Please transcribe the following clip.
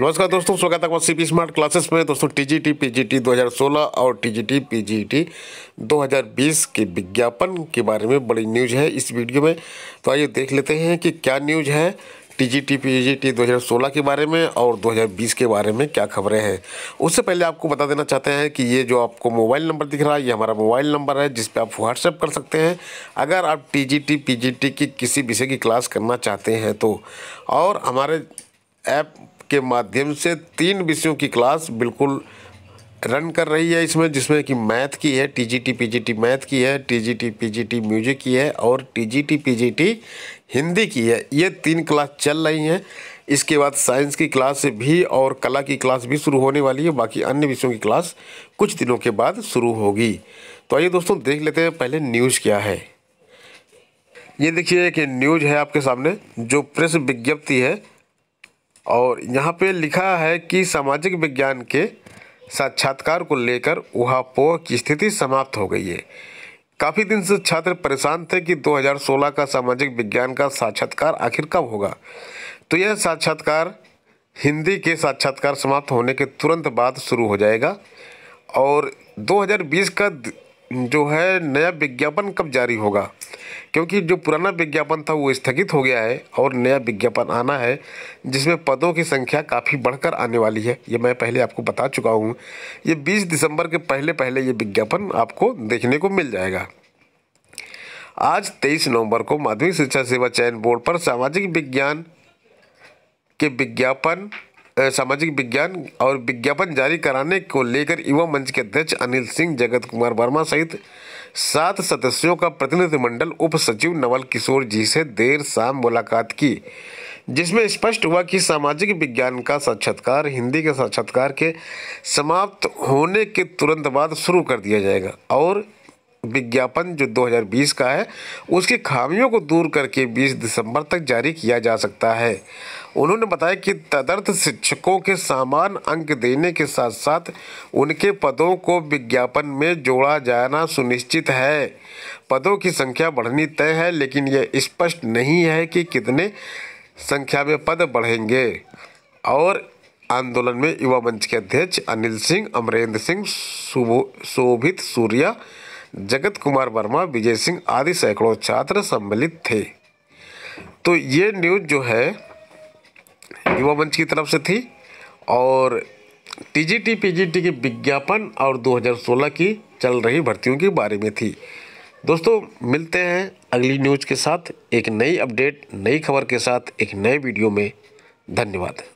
नमस्कार दोस्तों स्वागत है आपका सीपी स्मार्ट क्लासेस में दोस्तों टीजीटी पीजीटी 2016 और टीजीटी पीजीटी 2020 के विज्ञापन के बारे में बड़ी न्यूज़ है इस वीडियो में तो आइए देख लेते हैं कि क्या न्यूज़ है T T T G G P दो हज़ार सोलह के बारे में और 2020 के बारे में क्या खबरें हैं उससे पहले आपको बता देना चाहते हैं कि ये जो आपको मोबाइल नंबर दिख रहा है ये हमारा मोबाइल नंबर है जिस पर आप व्हाट्सएप कर सकते हैं अगर आप T T G P G T की किसी विषय की क्लास करना चाहते हैं तो और हमारे ऐप के माध्यम से तीन विषयों की क्लास बिल्कुल रन कर रही है इसमें जिसमें कि मैथ की है टीजीटी पीजीटी मैथ की है टीजीटी पीजीटी म्यूजिक की है और टीजीटी पीजीटी हिंदी की है ये तीन क्लास चल रही हैं इसके बाद साइंस की क्लास भी और कला की क्लास भी शुरू होने वाली है बाकी अन्य विषयों की क्लास कुछ दिनों के बाद शुरू होगी तो आइए दोस्तों देख लेते हैं पहले न्यूज़ क्या है ये देखिए एक न्यूज़ है आपके सामने जो प्रेस विज्ञप्ति है और यहाँ पे लिखा है कि सामाजिक विज्ञान के साक्षात्कार को लेकर उहापोह की स्थिति समाप्त हो गई है काफ़ी दिन से छात्र परेशान थे कि 2016 का सामाजिक विज्ञान का साक्षात्कार आखिर कब होगा तो यह साक्षात्कार हिंदी के साक्षात्कार समाप्त होने के तुरंत बाद शुरू हो जाएगा और 2020 का जो है नया विज्ञापन कब जारी होगा क्योंकि जो पुराना विज्ञापन था वो स्थगित हो गया है और नया विज्ञापन आना है जिसमें पदों की संख्या काफ़ी बढ़कर आने वाली है ये मैं पहले आपको बता चुका हूँ ये बीस दिसंबर के पहले पहले ये विज्ञापन आपको देखने को मिल जाएगा आज 23 नवंबर को माध्यमिक शिक्षा सेवा चयन बोर्ड पर सामाजिक विज्ञान के विज्ञापन सामाजिक विज्ञान और विज्ञापन जारी कराने को लेकर युवा मंच के अध्यक्ष अनिल सिंह जगत कुमार वर्मा सहित सात सदस्यों का प्रतिनिधिमंडल उप सचिव नवल किशोर जी से देर शाम मुलाकात की जिसमें स्पष्ट हुआ कि सामाजिक विज्ञान का साक्षात्कार हिंदी के साक्षात्कार के समाप्त होने के तुरंत बाद शुरू कर दिया जाएगा और विज्ञापन जो 2020 का है उसकी खामियों को दूर करके 20 दिसंबर तक जारी किया जा सकता है उन्होंने बताया कि तदर्थ शिक्षकों के समान अंक देने के साथ साथ उनके पदों को विज्ञापन में जोड़ा जाना सुनिश्चित है पदों की संख्या बढ़नी तय है लेकिन यह स्पष्ट नहीं है कि कितने संख्या में पद बढ़ेंगे और आंदोलन में युवा मंच के अध्यक्ष अनिल सिंह अमरेंद्र सिंह शोभित सूर्या जगत कुमार वर्मा विजय सिंह आदि सैकड़ों छात्र सम्मिलित थे तो ये न्यूज़ जो है युवा मंच की तरफ से थी और टीजीटी पीजीटी की विज्ञापन और 2016 की चल रही भर्तियों के बारे में थी दोस्तों मिलते हैं अगली न्यूज़ के साथ एक नई अपडेट नई खबर के साथ एक नए वीडियो में धन्यवाद